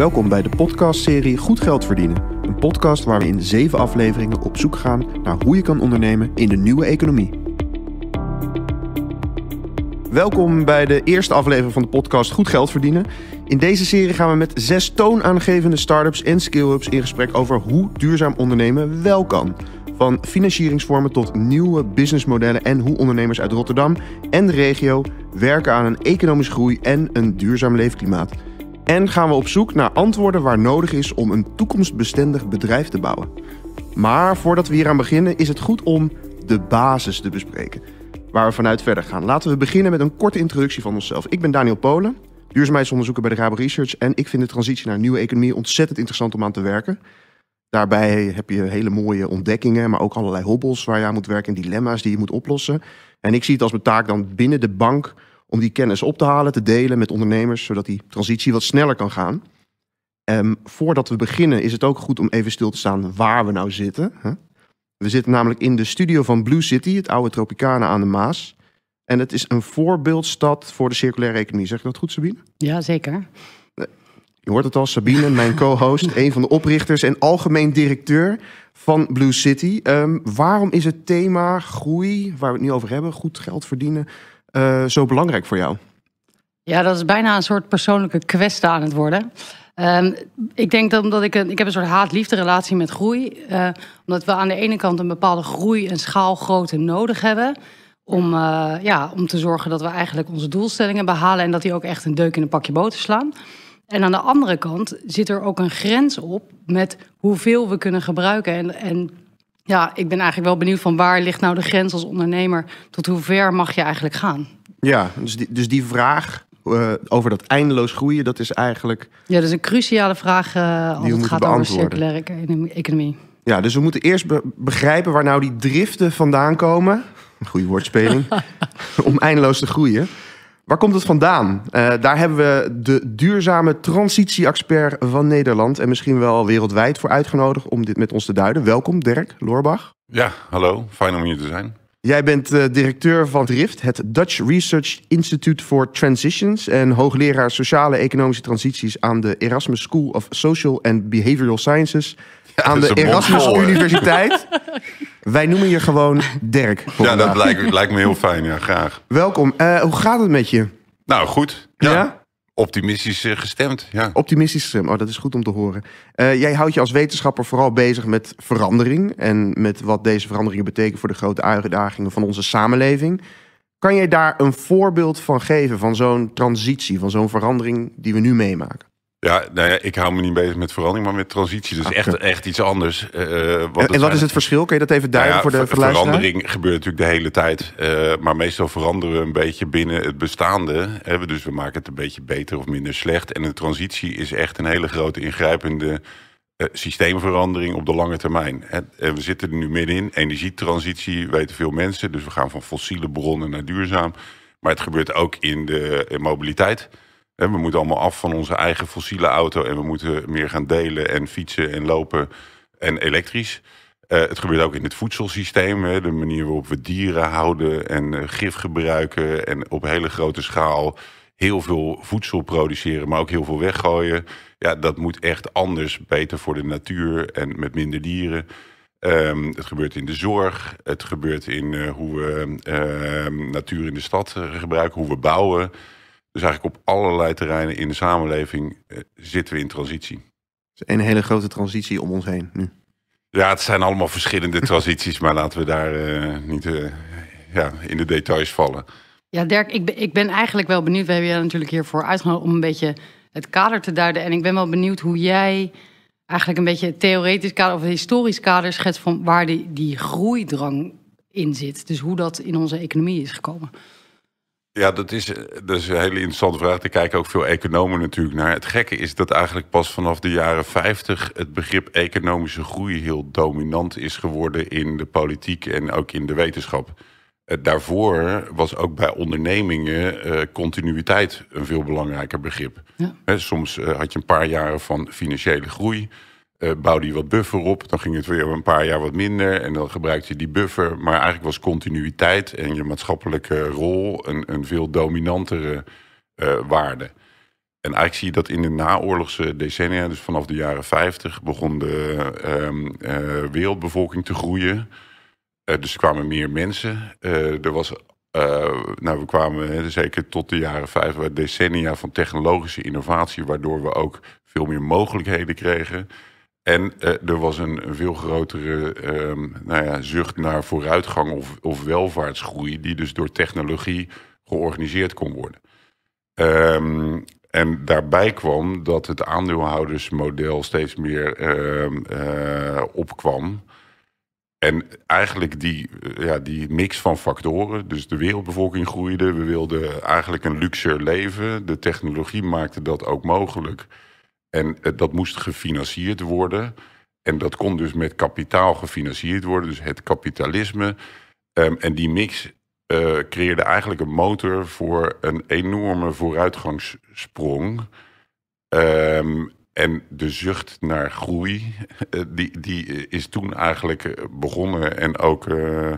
Welkom bij de podcastserie Goed Geld Verdienen. Een podcast waar we in zeven afleveringen op zoek gaan naar hoe je kan ondernemen in de nieuwe economie. Welkom bij de eerste aflevering van de podcast Goed Geld Verdienen. In deze serie gaan we met zes toonaangevende startups en skill ups in gesprek over hoe duurzaam ondernemen wel kan. Van financieringsvormen tot nieuwe businessmodellen en hoe ondernemers uit Rotterdam en de regio werken aan een economische groei en een duurzaam leefklimaat. En gaan we op zoek naar antwoorden waar nodig is om een toekomstbestendig bedrijf te bouwen. Maar voordat we hier aan beginnen, is het goed om de basis te bespreken. Waar we vanuit verder gaan. Laten we beginnen met een korte introductie van onszelf. Ik ben Daniel Polen, duurzaamheidsonderzoeker bij de Rabo Research. En ik vind de transitie naar een nieuwe economie ontzettend interessant om aan te werken. Daarbij heb je hele mooie ontdekkingen, maar ook allerlei hobbels waar je aan moet werken en dilemma's die je moet oplossen. En ik zie het als mijn taak dan binnen de bank om die kennis op te halen, te delen met ondernemers, zodat die transitie wat sneller kan gaan. Ehm, voordat we beginnen is het ook goed om even stil te staan waar we nou zitten. Hè? We zitten namelijk in de studio van Blue City, het oude Tropicana aan de Maas. En het is een voorbeeldstad voor de circulaire economie. Zeg ik dat goed, Sabine? Ja, zeker. Je hoort het al, Sabine, mijn co-host, een van de oprichters en algemeen directeur van Blue City. Ehm, waarom is het thema groei, waar we het nu over hebben, goed geld verdienen, eh, zo belangrijk voor jou? Ja, dat is bijna een soort persoonlijke kwestie aan het worden. Ehm, ik denk dat omdat ik een, ik heb een soort haat-liefde relatie met groei. Eh, omdat we aan de ene kant een bepaalde groei en schaalgrootte nodig hebben. Om, eh, ja, om te zorgen dat we eigenlijk onze doelstellingen behalen. En dat die ook echt een deuk in een pakje boter slaan. En aan de andere kant zit er ook een grens op met hoeveel we kunnen gebruiken. En, en ja, ik ben eigenlijk wel benieuwd van waar ligt nou de grens als ondernemer? Tot hoe ver mag je eigenlijk gaan? Ja, dus die, dus die vraag eh, over dat eindeloos groeien, dat is eigenlijk. Ja, dat is een cruciale vraag uh, als het gaat over circulaire economie. Ja, dus we moeten eerst begrijpen waar nou die driften vandaan komen. Goede woordspeling. om eindeloos te groeien. Waar komt het vandaan? Eh, daar hebben we de duurzame transitie-expert van Nederland en misschien wel wereldwijd voor uitgenodigd om dit met ons te duiden. Welkom, Dirk Loorbach. Ja, hallo. Fijn om hier te zijn. Jij bent eh, directeur van DRIFT, het Dutch Research Institute for Transitions en hoogleraar sociale economische transities aan de Erasmus School of Social and Behavioral Sciences aan de Erasmus Universiteit. Wij noemen je gewoon Dirk. Ja, dat lijkt, lijkt, me heel fijn. Ja, graag. Welkom. Eh, hoe gaat het met je? Nou, goed. Ja. Optimistisch eh, gestemd, ja. Optimistisch gestemd, oh, dat is goed om te horen. Eh, jij houdt je als wetenschapper vooral bezig met verandering... en met wat deze veranderingen betekenen voor de grote uitdagingen van onze samenleving. Kan jij daar een voorbeeld van geven, van zo'n transitie... van zo'n verandering die we nu meemaken? Ja, nou ja, ik hou me niet bezig met verandering, maar met transitie. Dat is ah, echt, echt iets anders. Eh, wat en, wat is het verschil? Kun je dat even duiden nou voor de ver Verandering gebeurt natuurlijk de hele tijd. Eh, maar meestal veranderen we een beetje binnen het bestaande. Eh, dus we maken het een beetje beter of minder slecht. En een transitie is echt een hele grote ingrijpende systeemverandering op de lange termijn. Hè? we zitten er nu middenin. Energietransitie weten veel mensen. Dus we gaan van fossiele bronnen naar duurzaam. Maar het gebeurt ook in de mobiliteit. We moeten allemaal af van onze eigen fossiele auto en we moeten meer gaan delen en fietsen en lopen en elektrisch. Eh, het gebeurt ook in het voedselsysteem. de manier waarop we dieren houden en eh, gif gebruiken. En op hele grote schaal heel veel voedsel produceren, maar ook heel veel weggooien. Ja, dat moet echt anders, beter voor de natuur en met minder dieren. Ehm, het gebeurt in de zorg, het gebeurt in eh, hoe we ehm, natuur in de stad gebruiken, hoe we bouwen. Dus eigenlijk op allerlei terreinen in de samenleving eh, zitten we in transitie. Is Een hele grote transitie om ons heen nu. Ja, het zijn allemaal verschillende transities, maar laten we daar eh, niet eh, ja, in de details vallen. Ja, Dirk, ik ben, ik ben eigenlijk wel benieuwd. We hebben jij natuurlijk hiervoor uitgenodigd om een beetje het kader te duiden. En ik ben wel benieuwd hoe jij eigenlijk een beetje het theoretisch kader of historisch kader schetst van waar die, die groeidrang in zit. Dus hoe dat in onze economie is gekomen. Ja, eh, dat is, een hele interessante vraag. Daar kijken ook veel economen natuurlijk naar. Het gekke is dat eigenlijk pas vanaf de jaren 50 het begrip economische groei heel dominant is geworden in de politiek en ook in de wetenschap. Eh, daarvoor was ook bij ondernemingen eh, continuïteit een veel belangrijker begrip. soms had je een paar jaren van financiële groei uh, eh, bouwde hij wat buffer op. Dan ging het weer een paar jaar wat minder. En dan gebruikte je die buffer. Maar eigenlijk was continuïteit en je maatschappelijke rol een, een veel dominantere eh, waarde. En eigenlijk zie je dat in de naoorlogse decennia, dus vanaf de jaren 50, begon de ehm, eh, wereldbevolking te groeien. dus er kwamen meer mensen. er was, nou, we kwamen zeker tot de jaren 50, decennia van technologische innovatie, waardoor we ook veel meer mogelijkheden kregen. En eh, er was een, veel grotere ehm, nou ja, zucht naar vooruitgang of, of welvaartsgroei, die dus door technologie georganiseerd kon worden. Ehm, en daarbij kwam dat het aandeelhoudersmodel steeds meer ehm, eh, opkwam. En eigenlijk die, eh, ja, die mix van factoren, dus de wereldbevolking groeide, we wilden eigenlijk een luxer leven, de technologie maakte dat ook mogelijk. En eh, dat moest gefinancierd worden. En dat kon dus met kapitaal gefinancierd worden, dus het kapitalisme. Ehm, en die mix uh, creëerde eigenlijk een motor voor een enorme vooruitgangssprong. Ehm, en de zucht naar groei, eh, die, die is toen eigenlijk begonnen en ook, uh,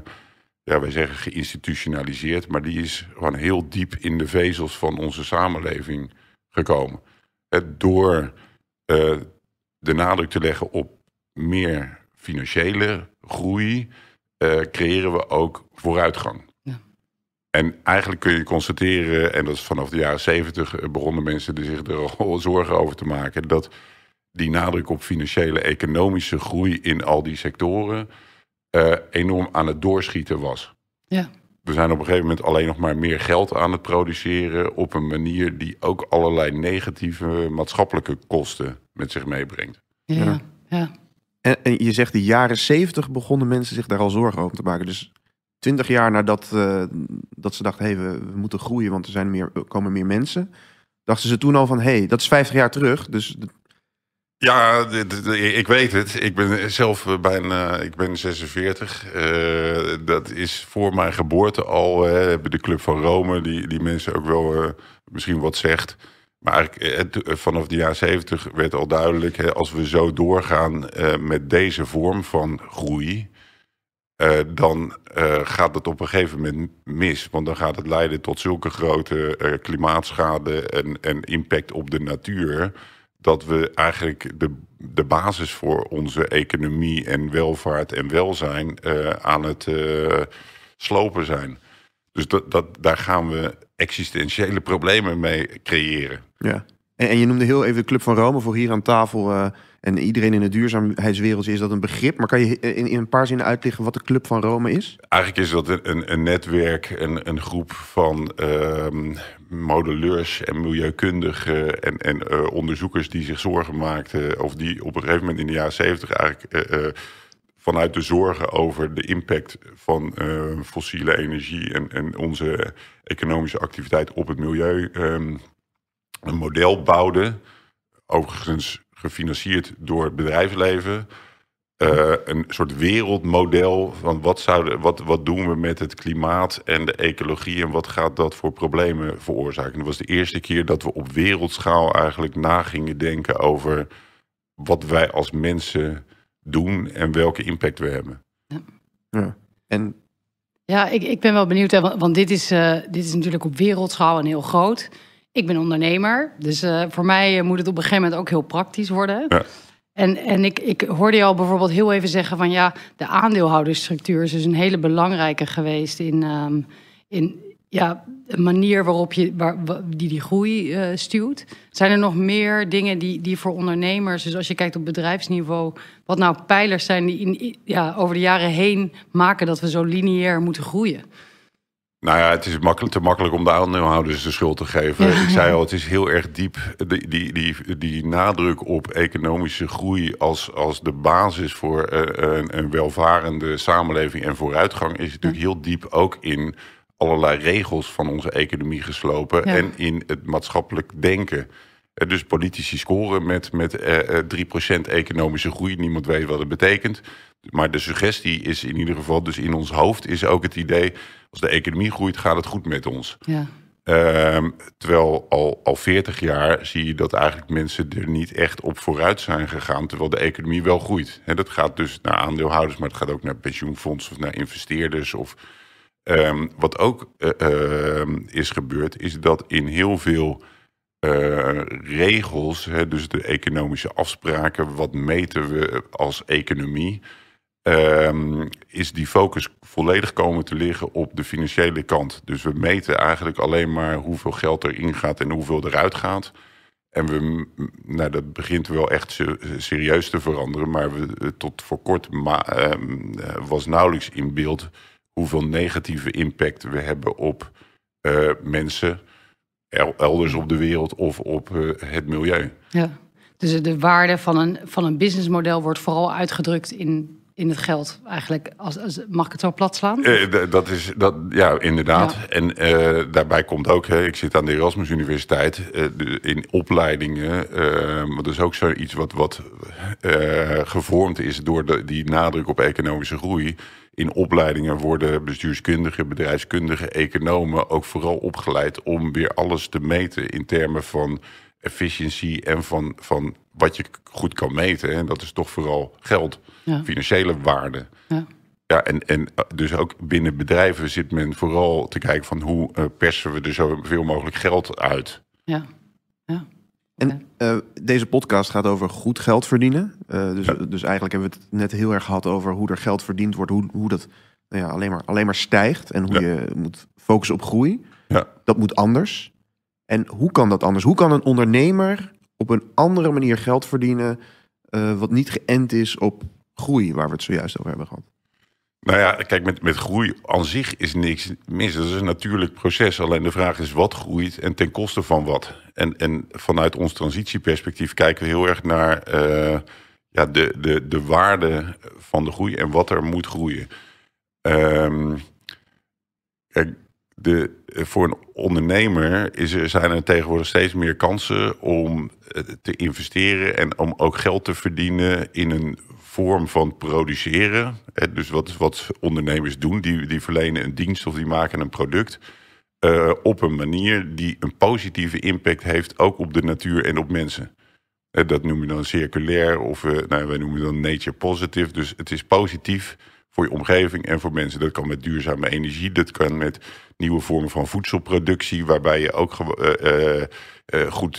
ja, wij zeggen geïnstitutionaliseerd, maar die is gewoon heel diep in de vezels van onze samenleving gekomen door eh, de nadruk te leggen op meer financiële groei, eh, creëren we ook vooruitgang. En eigenlijk kun je constateren, en dat is vanaf de jaren zeventig eh, begonnen mensen er zich er al zorgen over te maken, dat die nadruk op financiële economische groei in al die sectoren enorm aan het doorschieten was. Ja we zijn op een gegeven moment alleen nog maar meer geld aan het produceren op een manier die ook allerlei negatieve maatschappelijke kosten met zich meebrengt. Ja, ja. En, je zegt, de jaren zeventig begonnen mensen zich daar al zorgen over te maken. Dus twintig jaar nadat eh, dat ze dachten, hey, we, moeten groeien, want er, zijn meer, komen meer mensen. Dachten ze toen al van, hé, hey, dat is vijftig jaar terug, dus ja, ik weet het. Ik ben zelf eh, bijna, eh, ik ben 46. Eh, dat is voor mijn geboorte al. Hè, hebben de Club van Rome, die, die mensen ook wel misschien wat zegt. Maar eigenlijk, vanaf de jaren 70 werd al duidelijk, hè, als we zo doorgaan met deze vorm van groei, dan gaat het op een gegeven moment mis. Want dan gaat het leiden tot zulke grote klimaatschade en, en impact op de natuur dat we eigenlijk de, de basis voor onze economie en welvaart en welzijn eh, aan het eh, slopen zijn. Dus dat, dat, daar gaan we existentiële problemen mee creëren. Ja. En, en je noemde heel even de Club van Rome voor hier aan tafel. Eh, en iedereen in de duurzaamheidswereldje is dat een begrip. Maar kan je in, een paar zinnen uitleggen wat de Club van Rome is? Eigenlijk is dat een, een netwerk, een, een groep van uh, modelleurs en milieukundigen en, en eh, onderzoekers die zich zorgen maakten. Of die op een gegeven moment in de jaren zeventig eigenlijk. Eh, eh, vanuit de zorgen over de impact van fossiele energie en, en, onze economische activiteit op het milieu ehm, een model bouwden. Overigens gefinancierd door het bedrijfsleven. Eh, een soort wereldmodel van wat, zouden, wat, wat doen we met het klimaat en de ecologie en wat gaat dat voor problemen veroorzaken. Dat was de eerste keer dat we op wereldschaal eigenlijk na gingen denken over wat wij als mensen doen en welke impact we hebben. Ja, ja. en... ja ik, ik ben wel benieuwd, hè, want dit is, eh, dit is natuurlijk op wereldschaal en heel groot. Ik ben ondernemer, dus eh, voor mij eh, moet het op een gegeven moment ook heel praktisch worden. Ja. En, en ik, ik hoorde al bijvoorbeeld heel even zeggen van ja, de aandeelhoudersstructuur is dus een hele belangrijke geweest in, um, in ja, de manier waarop je waar, die, die groei uh, stuwt. Zijn er nog meer dingen die, die voor ondernemers, dus als je kijkt op bedrijfsniveau, wat nou pijlers zijn die in, ja, over de jaren heen maken dat we zo lineair moeten groeien? Nou ja, het is makkelijk, te makkelijk om de aandeelhouders de schuld te geven. ik zei al, het is heel erg diep. Die, die, die, die nadruk op economische groei als, als de basis voor eh, een, een welvarende samenleving en vooruitgang is natuurlijk heel diep ook in allerlei regels van onze economie geslopen en in het maatschappelijk denken. Eh, dus politici scoren met, met uh, eh, 3% economische groei. Niemand weet wat het betekent. Maar de suggestie is in ieder geval, dus in ons hoofd is ook het idee als de economie groeit, gaat het goed met ons. Ja. Ehm, terwijl al, al 40 jaar zie je dat eigenlijk mensen er niet echt op vooruit zijn gegaan, terwijl de economie wel groeit. dat gaat dus naar aandeelhouders, maar het gaat ook naar pensioenfondsen of naar investeerders. Of, ehm, wat ook eh, ehm, is gebeurd, is dat in heel veel eh, regels, dus de economische afspraken, wat meten we als economie, Ehm, is die focus volledig komen te liggen op de financiële kant. Dus we meten eigenlijk alleen maar hoeveel geld erin gaat en hoeveel eruit gaat. En we, nou, dat begint wel echt serieus te veranderen. Maar we, eh, tot voor kort ehm, eh, was nauwelijks in beeld hoeveel negatieve impact we hebben op eh, mensen elders op de wereld of op het milieu. Ja. Dus de waarde van een, van een businessmodel wordt vooral uitgedrukt in in het geld eigenlijk. Als, als mag het zo plat slaan? Eh, dat is, dat, ja, inderdaad. En eh, daarbij komt ook, hè, ik zit aan de Erasmus Universiteit, eh, in opleidingen. maar ehm, dat is ook zoiets wat, wat gevormd is door de, die nadruk op economische groei. In opleidingen worden bestuurskundigen, bedrijfskundigen, economen ook vooral opgeleid om weer alles te meten in termen van efficiëntie en van, van wat je goed kan meten. En dat is toch vooral geld, financiële waarde. Ja. Ja, en, en eh, dus ook binnen bedrijven zit men vooral te kijken van hoe eh, persen we er zoveel mogelijk geld uit. Ja, ja. En eh, deze podcast gaat over goed geld verdienen. dus, dus eigenlijk hebben we het net heel erg gehad over hoe er geld verdiend wordt, hoe, hoe dat nou ja, alleen, maar, alleen maar stijgt en hoe je moet focussen op groei. Ja. Dat moet anders. En hoe kan dat anders? Hoe kan een ondernemer op een andere manier geld verdienen. Eh, wat niet geënt is op groei, waar we het zojuist over hebben gehad. Nou ja, kijk, met, met groei aan zich is niks mis. Dat is een natuurlijk proces. Alleen de vraag is wat groeit en ten koste van wat. En, en vanuit ons transitieperspectief kijken we heel erg naar eh, ja, de, de, de waarde van de groei en wat er moet groeien. Ehm, eh, voor een ondernemer is er, zijn er tegenwoordig steeds meer kansen om eh, te investeren en om ook geld te verdienen in een vorm van produceren. Eh, dus wat, wat ondernemers doen, die, die verlenen een dienst of die maken een product. op een manier die een positieve impact heeft, ook op de natuur en op mensen. dat noem je dan circulair of uh, nou, wij noemen dan nature positive. Dus het is positief voor je omgeving en voor mensen. Dat kan met duurzame energie, dat kan met nieuwe vormen van voedselproductie, waarbij je ook uh, goed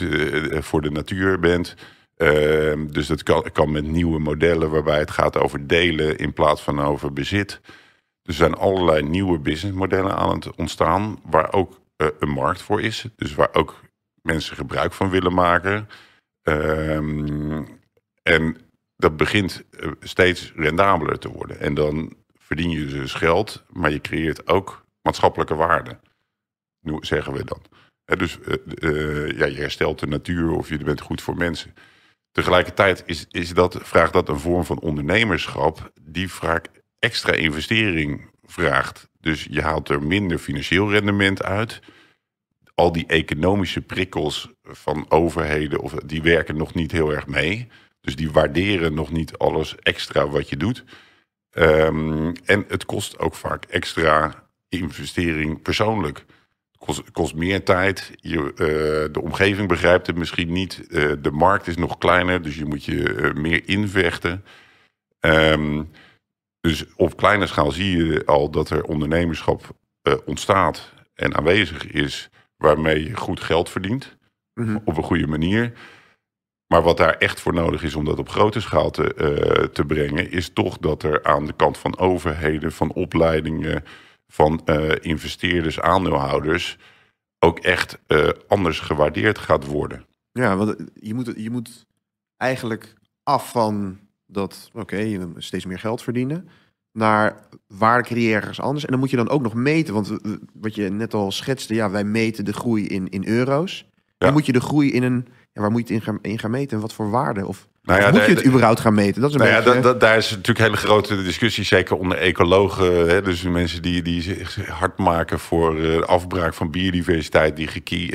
voor de natuur bent. Ehm, dus dat kan, kan met nieuwe modellen waarbij het gaat over delen in plaats van over bezit. Er zijn allerlei nieuwe businessmodellen aan het ontstaan, waar ook een markt voor is. Dus waar ook mensen gebruik van willen maken. Ehm, en dat begint eh, steeds rendabeler te worden. En dan verdien je dus geld, maar je creëert ook maatschappelijke waarde. Nu zeggen we dan. dus eh, eh, ja, je herstelt de natuur of je bent goed voor mensen. Tegelijkertijd is, is dat, vraagt dat een vorm van ondernemerschap die vaak extra investering vraagt. Dus je haalt er minder financieel rendement uit. Al die economische prikkels van overheden, of, die werken nog niet heel erg mee. Dus die waarderen nog niet alles extra wat je doet. Ehm, en het kost ook vaak extra investering persoonlijk. Het kost, kost meer tijd. Je, eh, de omgeving begrijpt het misschien niet. Eh, de markt is nog kleiner, dus je moet je eh, meer invechten. Ehm, dus op kleine schaal zie je al dat er ondernemerschap ontstaat en aanwezig is, waarmee je goed geld verdient mhm. op een goede manier. Maar wat daar echt voor nodig is om dat op grote schaal te, eh, te brengen, is toch dat er aan de kant van overheden, van opleidingen, van eh, investeerders, aandeelhouders ook echt eh, anders gewaardeerd gaat worden. Ja, want je moet, je moet eigenlijk af van dat, oké, okay, steeds meer geld verdienen, naar waar creëer je ergens anders. En dan moet je dan ook nog meten, want wat je net al schetste, ja, wij meten de groei in, in euro's. Dan moet je de groei in een en waar moet je het in gaan, meten? Wat voor waarde? Of nou moet je het überhaupt gaan meten? Dat is een nou daar is natuurlijk een hele grote discussie, zeker onder ecologen. Hè, dus mensen die, die zich hard maken voor uh, afbraak van biodiversiteit die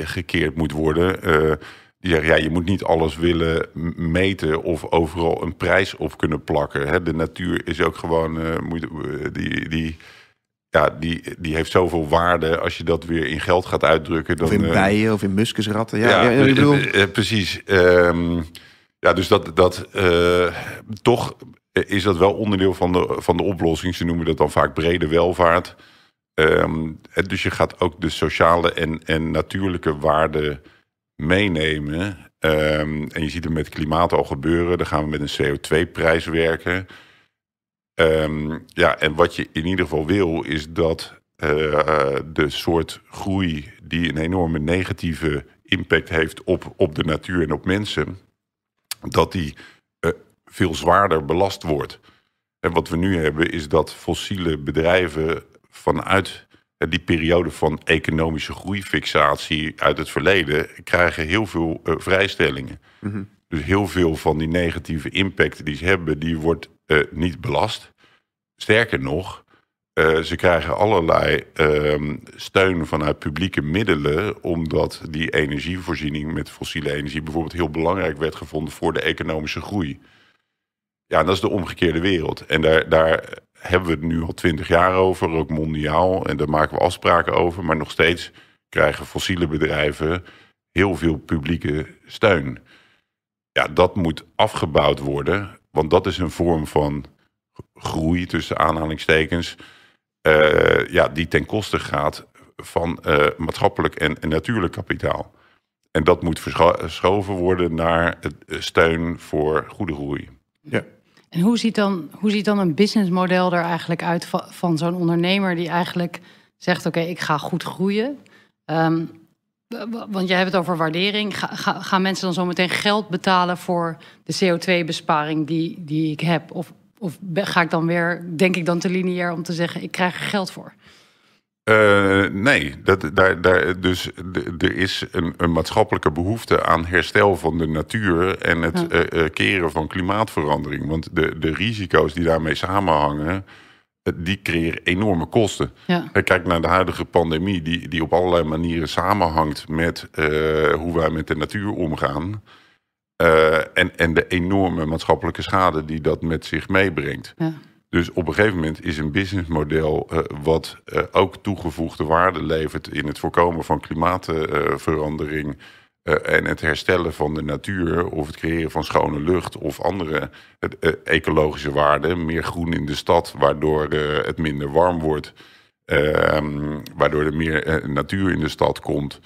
gekeerd moet worden. Eh, die zeggen, ja, je moet niet alles willen meten of overal een prijs op kunnen plakken. Hè. De natuur is ook gewoon, eh, moet, die, die ja, die, die heeft zoveel waarde als je dat weer in geld gaat uitdrukken. Dan, of in eh, bijen of in muskusratten. Ja, eh, eh, precies. Ehm, ja, dus dat, dat toch is dat wel onderdeel van de, van de oplossing. Ze noemen dat dan vaak brede welvaart. Um, dus je gaat ook de sociale en, en natuurlijke waarden meenemen. Ehm, en je ziet het met klimaat al gebeuren. Dan gaan we met een CO2-prijs werken. Ehm, ja, en wat je in ieder geval wil, is dat eh, de soort groei die een enorme negatieve impact heeft op, op de natuur en op mensen, dat die eh, veel zwaarder belast wordt. En wat we nu hebben, is dat fossiele bedrijven vanuit eh, die periode van economische groeifixatie uit het verleden krijgen heel veel vrijstellingen. Mm -hmm. Dus heel veel van die negatieve impact die ze hebben, die wordt eh, niet belast. Sterker nog, eh, ze krijgen allerlei ehm, steun vanuit publieke middelen, omdat die energievoorziening met fossiele energie bijvoorbeeld heel belangrijk werd gevonden voor de economische groei. Ja, dat is de omgekeerde wereld. En daar, daar hebben we het nu al twintig jaar over, ook mondiaal. En daar maken we afspraken over. Maar nog steeds krijgen fossiele bedrijven heel veel publieke steun. Ja, dat moet afgebouwd worden, want dat is een vorm van groei tussen aanhalingstekens, eh, ja, die ten koste gaat van eh, maatschappelijk en, natuurlijk kapitaal. En dat moet verschoven worden naar het eh, steun voor goede groei. Ja. En hoe ziet dan, hoe ziet dan een businessmodel er eigenlijk uit van, zo'n ondernemer die eigenlijk zegt: Oké, ik ga goed groeien. Ehm, want jij hebt het over waardering. Ga, gaan mensen dan zometeen geld betalen voor de CO2-besparing die, die ik heb? Of, of ga ik dan weer, denk ik dan te lineair om te zeggen, ik krijg er geld voor? Eh, nee, dat, daar, daar, dus er is een, een, maatschappelijke behoefte aan herstel van de natuur en het eh, eh, keren van klimaatverandering. Want de, de risico's die daarmee samenhangen, eh, die creëren enorme kosten. Ja. Eh, kijk naar de huidige pandemie, die, die op allerlei manieren samenhangt met eh, hoe wij met de natuur omgaan. en, en de enorme maatschappelijke schade die dat met zich meebrengt. Ja. Dus op een gegeven moment is een businessmodel uh, wat ook toegevoegde waarde levert in het voorkomen van klimaatverandering eh, en het herstellen van de natuur of het creëren van schone lucht of andere eh, ecologische waarden. Meer groen in de stad, waardoor eh, het minder warm wordt. Ehm, waardoor er meer natuur in de stad komt.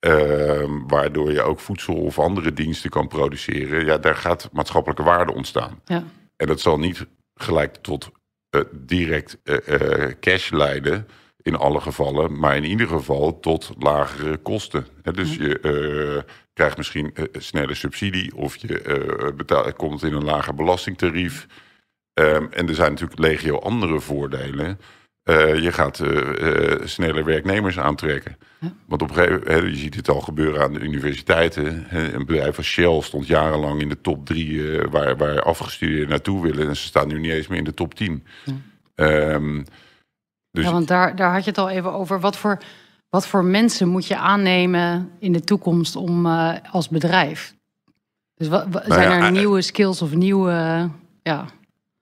Ehm, waardoor je ook voedsel of andere diensten kan produceren. Ja, daar gaat maatschappelijke waarde ontstaan. Ja. En dat zal niet gelijk tot direct cash leiden in alle gevallen, maar in ieder geval tot lagere kosten. He, dus je eh, krijgt misschien een eh, sneller subsidie of je uh, betaalt, komt in een lager belastingtarief. Ehm, en er zijn natuurlijk legio andere voordelen. je gaat sneller werknemers aantrekken. Want op een gegeven moment, je ziet het al gebeuren aan de universiteiten. een bedrijf als Shell stond jarenlang in de top drie waar, waar afgestudeerden naartoe willen. En ze staan nu niet eens meer in de top tien. Ehm, dus... Ja, want daar, daar had je het al even over. Wat voor, wat voor mensen moet je aannemen in de toekomst om eh, als bedrijf? Dus wat, nou zijn er eh, nieuwe skills of nieuwe, ja,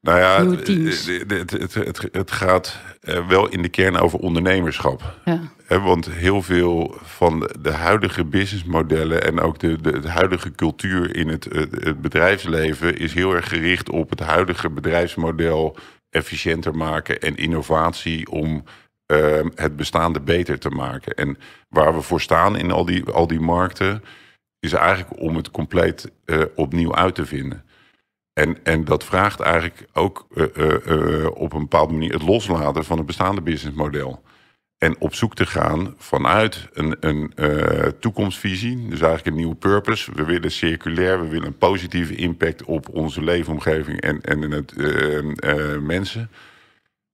nou ja, nieuwe eh, teams? Het, het, het, het, gaat wel in de kern over ondernemerschap. Ja. Want heel veel van de huidige businessmodellen en ook de, de, de huidige cultuur in het, het, bedrijfsleven is heel erg gericht op het huidige bedrijfsmodel efficiënter maken en innovatie om ehm, het bestaande beter te maken. En waar we voor staan in al die, al die markten, is eigenlijk om het compleet eh, opnieuw uit te vinden. En, en dat vraagt eigenlijk ook eh, eh, op een bepaalde manier het loslaten van het bestaande businessmodel. En op zoek te gaan vanuit een, een eh, toekomstvisie. Dus eigenlijk een nieuwe purpose. We willen circulair, we willen een positieve impact op onze leefomgeving en, en het, eh, eh, mensen.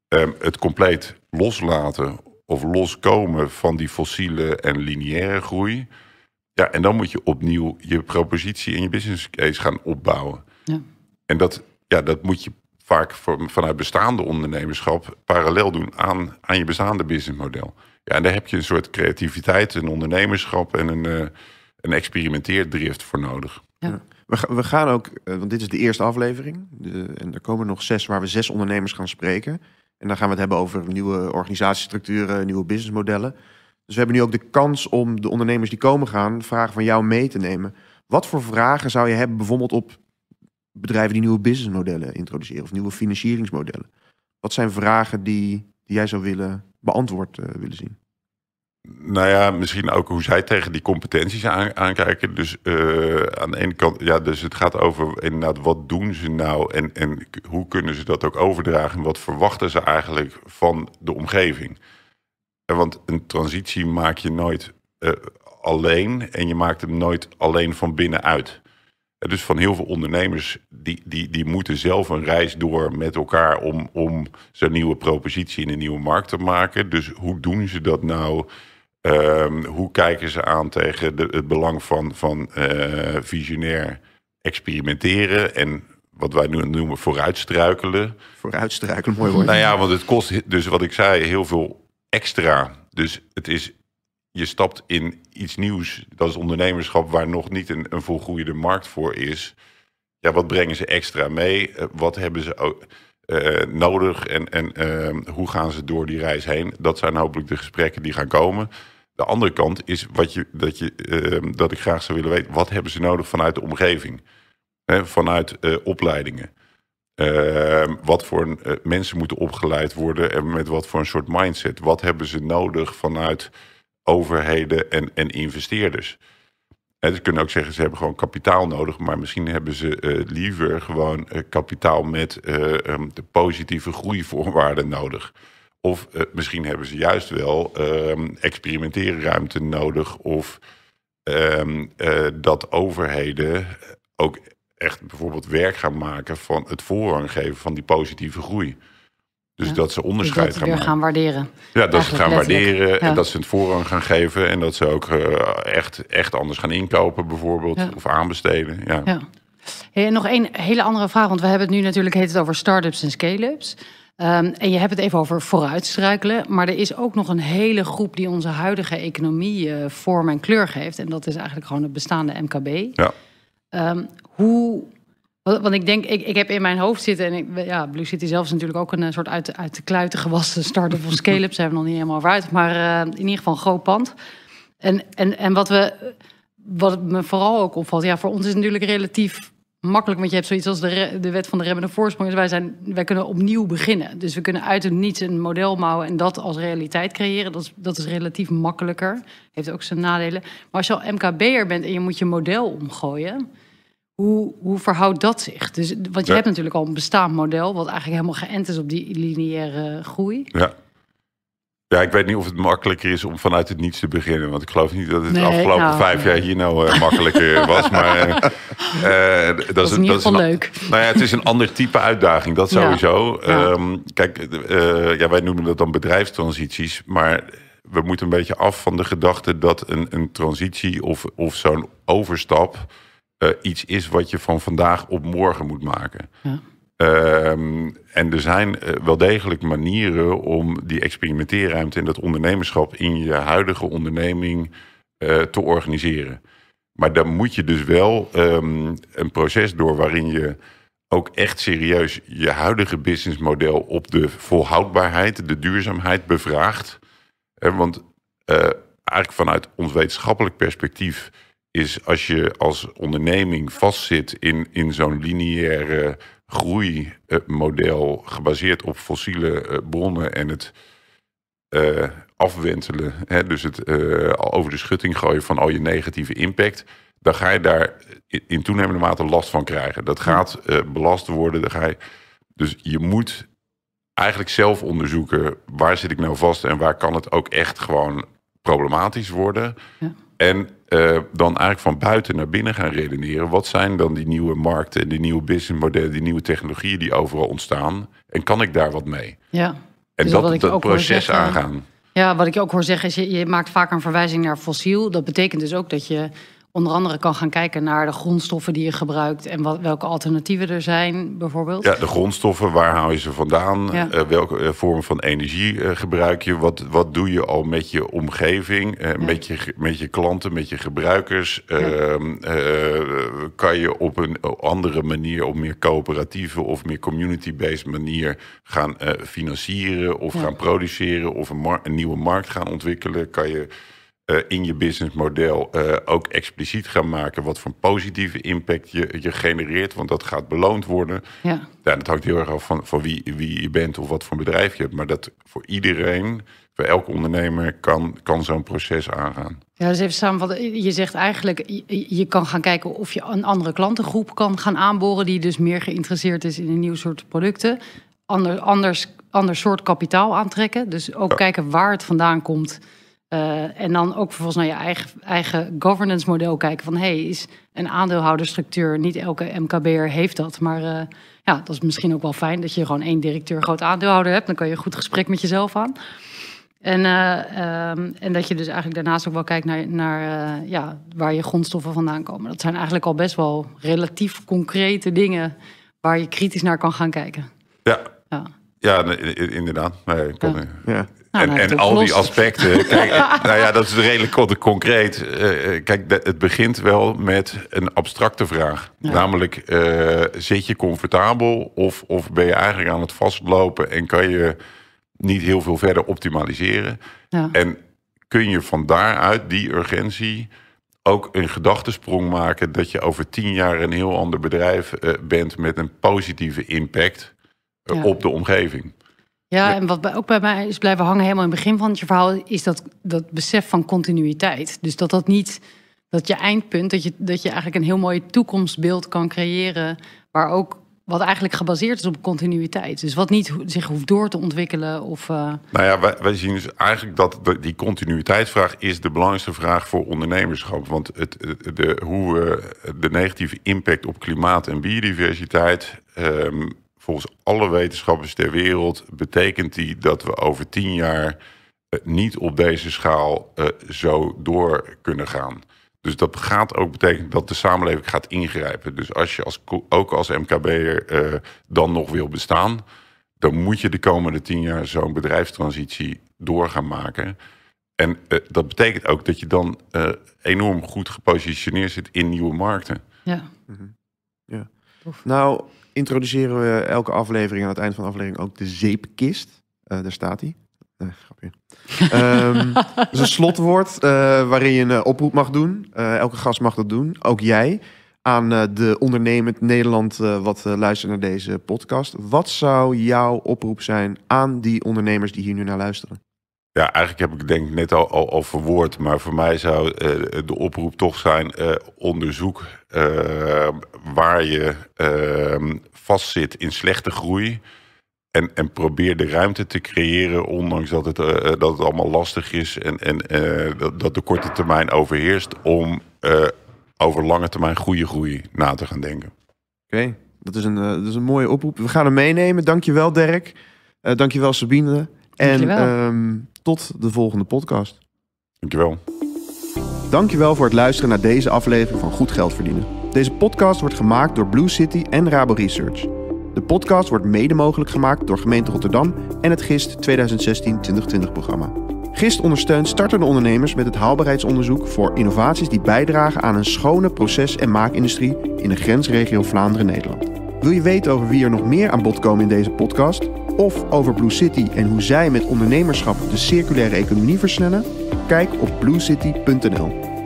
Ehm, het compleet loslaten of loskomen van die fossiele en lineaire groei. Ja, en dan moet je opnieuw je propositie en je business case gaan opbouwen. Ja. En dat, ja, dat moet je vaak vanuit bestaande ondernemerschap parallel doen aan, aan je bestaande businessmodel. Ja, en daar heb je een soort creativiteit, een ondernemerschap en een, eh, een experimenteerdrift voor nodig. Ja. We, we gaan ook, eh, want dit is de eerste aflevering. De, en er komen nog zes waar we zes ondernemers gaan spreken. En dan gaan we het hebben over nieuwe organisatiestructuren, nieuwe businessmodellen. Dus we hebben nu ook de kans om de ondernemers die komen gaan vragen van jou mee te nemen. Wat voor vragen zou je hebben bijvoorbeeld op bedrijven die nieuwe businessmodellen introduceren of nieuwe financieringsmodellen? Wat zijn vragen die, die jij zou willen beantwoord eh, willen zien? Nou ja, misschien ook hoe zij tegen die competenties aankijken. Dus eh, aan de ene kant, ja, dus het gaat over inderdaad, wat doen ze nou en, en hoe kunnen ze dat ook overdragen? En wat verwachten ze eigenlijk van de omgeving? want een transitie maak je nooit eh, alleen en je maakt hem nooit alleen van binnenuit. Dus van heel veel ondernemers, die, die, die moeten zelf een reis door met elkaar om, om zijn nieuwe propositie in een nieuwe markt te maken. Dus hoe doen ze dat nou? Ehm, hoe kijken ze aan tegen de, het belang van, van eh, visionair experimenteren en wat wij nu noemen vooruitstruikelen? Vooruitstruikelen, mooi woord. Nou ja, want het kost dus wat ik zei, heel veel extra. Dus het is je stapt in iets nieuws, dat is ondernemerschap, waar nog niet een, een volgroeide markt voor is. Ja, wat brengen ze extra mee? Eh, wat hebben ze ook, eh, nodig en, en eh, hoe gaan ze door die reis heen? Dat zijn hopelijk de gesprekken die gaan komen. De andere kant is wat je, dat, je, dat ik graag zou willen weten, wat hebben ze nodig vanuit de omgeving? vanuit opleidingen. Ehm, wat voor mensen moeten opgeleid worden en met wat voor een soort mindset? Wat hebben ze nodig vanuit overheden en, en investeerders. ze kunnen ook zeggen, ze hebben gewoon kapitaal nodig, maar misschien hebben ze eh, liever gewoon eh, kapitaal met eh, ehm, de positieve groeivoorwaarden nodig. Of misschien hebben ze juist wel ehm, experimenteerruimte nodig. Of ehm, dat overheden ook echt bijvoorbeeld werk gaan maken van het voorrang geven van die positieve groei. Dus dat ze dus onderscheid gaan, gaan waarderen. Ja, dat Eigenlijk ze gaan waarderen en dat ze het voorrang gaan geven. En dat ze ook eh, echt, echt anders gaan inkopen bijvoorbeeld. Of aanbesteden. Ja. nog één hele andere vraag. Want we hebben het nu natuurlijk heet het over start-ups en scale-ups. Ehm, en je hebt het even over vooruitstruikelen. Maar er is ook nog een hele groep die onze huidige economie eh, vorm en kleur geeft. En dat is eigenlijk gewoon het bestaande MKB. Ja. Ehm, hoe want, ik denk, ik, ik heb in mijn hoofd zitten... en ik, ja, Blue City zelf is natuurlijk ook een eh, soort uit, uit de kluiten gewassen start-up of scale-up. Zijn we nog niet helemaal over uit, maar eh, in ieder geval een groot pand. En, en, en wat, we, wat me vooral ook opvalt, ja, voor ons is het natuurlijk relatief makkelijk... want je hebt zoiets als de, de wet van de remmende voorsprong. Dus wij, zijn, wij kunnen opnieuw beginnen. Dus we kunnen uit het niet een model mouwen en dat als realiteit creëren. Dat is, dat is relatief makkelijker, heeft ook zijn nadelen. Maar als je al MKB'er bent en je moet je model omgooien... Hoe, hoe verhoudt dat zich? Dus, want je hebt natuurlijk al een bestaand model, wat eigenlijk helemaal geënt is op die lineaire groei. Ja. Ja, ik weet niet of het makkelijker is om vanuit het niets te beginnen. Want ik geloof niet dat het de afgelopen nou, vijf jaar hier nou eh, makkelijker was. Maar eh, eh, dat, is, in dat is leuk. Nou ja, het is een ander type uitdaging, dat sowieso. Ehm, kijk, ja, wij noemen dat dan bedrijfstransities. Maar we moeten een beetje af van de gedachte dat een, een transitie of, of zo'n overstap eh, iets is wat je van vandaag op morgen moet maken. Ja. Ehm, en er zijn eh, wel degelijk manieren om die experimenteerruimte en dat ondernemerschap in je huidige onderneming eh, te organiseren. Maar dan moet je dus wel ehm, een proces door waarin je ook echt serieus je huidige businessmodel op de volhoudbaarheid, de duurzaamheid bevraagt. want eigenlijk vanuit ons wetenschappelijk perspectief is als je als onderneming vastzit in, in zo'n lineaire groeimodel gebaseerd op fossiele eh, bronnen en het eh, afwentelen, hè, dus het uh, over de schutting gooien van al je negatieve impact, dan ga je daar in toenemende mate last van krijgen. Dat gaat belast worden. Dan ga je, dus je moet eigenlijk zelf onderzoeken waar zit ik nou vast en waar kan het ook echt gewoon problematisch worden. Ja. En eh, dan eigenlijk van buiten naar binnen gaan redeneren. Wat zijn dan die nieuwe markten, die nieuwe businessmodellen, die nieuwe technologieën die overal ontstaan? En kan ik daar wat mee? Ja. En dus dat, proces aangaan. Ja, wat ik ook hoor zeggen is, je maakt vaak een verwijzing naar fossiel. Dat betekent dus ook dat je onder andere kan gaan kijken naar de grondstoffen die je gebruikt en wat, welke alternatieven er zijn, bijvoorbeeld. Ja, de grondstoffen, waar haal je ze vandaan? Eh, welke eh, vorm van energie eh, gebruik je? Wat, wat doe je al met je omgeving, met, je, met je klanten, met je gebruikers? Ehm, kan je op een andere manier, op meer coöperatieve of meer community-based manier gaan financieren of gaan produceren of een, een nieuwe markt gaan ontwikkelen? Kan je eh, in je businessmodel uh, ook expliciet gaan maken wat voor positieve impact je, je genereert. Want dat gaat beloond worden. Ja. ja dat hangt heel erg af van, van wie, wie je bent of wat voor bedrijf je hebt. Maar dat voor iedereen, voor elke ondernemer, kan, kan zo'n proces aangaan. Ja, dus even samenvatten. Je zegt eigenlijk, je, kan gaan kijken of je een andere klantengroep kan gaan aanboren. Die dus meer geïnteresseerd is in een nieuw soort producten. Ander, anders, ander soort kapitaal aantrekken. Dus ook kijken waar het vandaan komt. Eh, en dan ook vervolgens naar je eigen, eigen governance model kijken. Van hey, is een aandeelhoudersstructuur, niet elke MKB'er heeft dat. Maar eh, ja, dat is misschien ook wel fijn dat je gewoon één directeur, groot aandeelhouder hebt. Dan kan je een goed gesprek met jezelf aan. En, eh, ehm, en dat je dus eigenlijk daarnaast ook wel kijkt naar, naar ja, waar je grondstoffen vandaan komen. Dat zijn eigenlijk al best wel relatief concrete dingen waar je kritisch naar kan gaan kijken. Ja, ja. Ja, inderdaad. Nee, ik Ja en, nou, en al die aspecten. Kijk, nou ja, dat is redelijk concreet. Eh, eh, kijk, het begint wel met een abstracte vraag. Namelijk, eh, zit je comfortabel of, of ben je eigenlijk aan het vastlopen en kan je niet heel veel verder optimaliseren? Ja. En kun je van daaruit die urgentie ook een gedachtesprong maken dat je over tien jaar een heel ander bedrijf bent met een positieve impact op de omgeving? Ja, en wat ook bij mij is blijven hangen helemaal in het begin van het verhaal, is dat, dat besef van continuïteit. Dus dat dat niet, dat je eindpunt, dat je, dat je eigenlijk een heel mooi toekomstbeeld kan creëren, waar ook wat eigenlijk gebaseerd is op continuïteit. Dus wat niet zich hoeft door te ontwikkelen. Of, uh... Nou ja, wij, zien dus eigenlijk dat die continuïteitsvraag is de belangrijkste vraag voor ondernemerschap. Want het, de, hoe we de negatieve impact op klimaat en biodiversiteit ehm, volgens alle wetenschappers ter wereld betekent die dat we over tien jaar eh, niet op deze schaal eh, zo door kunnen gaan. Dus dat gaat ook betekenen dat de samenleving gaat ingrijpen. Dus als je als, ook als MKB'er eh, dan nog wil bestaan, dan moet je de komende tien jaar zo'n bedrijfstransitie door gaan maken. En dat betekent ook dat je dan enorm goed gepositioneerd zit in nieuwe markten. Ja. Mhm. ja. Nou, introduceren we elke aflevering aan het eind van de aflevering ook de zeepkist. Eh, daar staat hij. Eh, grapje. Ehm, dat is een slotwoord eh, waarin je een oproep mag doen. elke gast mag dat doen, ook jij. Aan de ondernemend Nederland wat luistert naar deze podcast. Wat zou jouw oproep zijn aan die ondernemers die hier nu naar luisteren? Ja, eigenlijk heb ik denk net al, al, al verwoord, maar voor mij zou eh, de oproep toch zijn: eh, onderzoek eh, waar je ehm, vastzit in slechte groei. En, en probeer de ruimte te creëren, ondanks dat het, dat het allemaal lastig is en, en dat, de korte termijn overheerst, om over lange termijn goede groei na te gaan denken. Oké, dat, is een, dat is een mooie oproep. We gaan hem meenemen. Dankjewel, Dirk. je dankjewel, Sabine. En um, tot de volgende podcast. Dankjewel. Dankjewel voor het luisteren naar deze aflevering van Goed Geld Verdienen. Deze podcast wordt gemaakt door Blue City en Rabo Research. De podcast wordt mede mogelijk gemaakt door Gemeente Rotterdam en het GIST 2016-2020 programma. GIST ondersteunt startende ondernemers met het haalbaarheidsonderzoek voor innovaties die bijdragen aan een schone proces- en maakindustrie in de grensregio Vlaanderen-Nederland. Wil je weten over wie er nog meer aan bod komen in deze podcast? of over Blue City en hoe zij met ondernemerschap de circulaire economie versnellen? Kijk op bluecity.nl.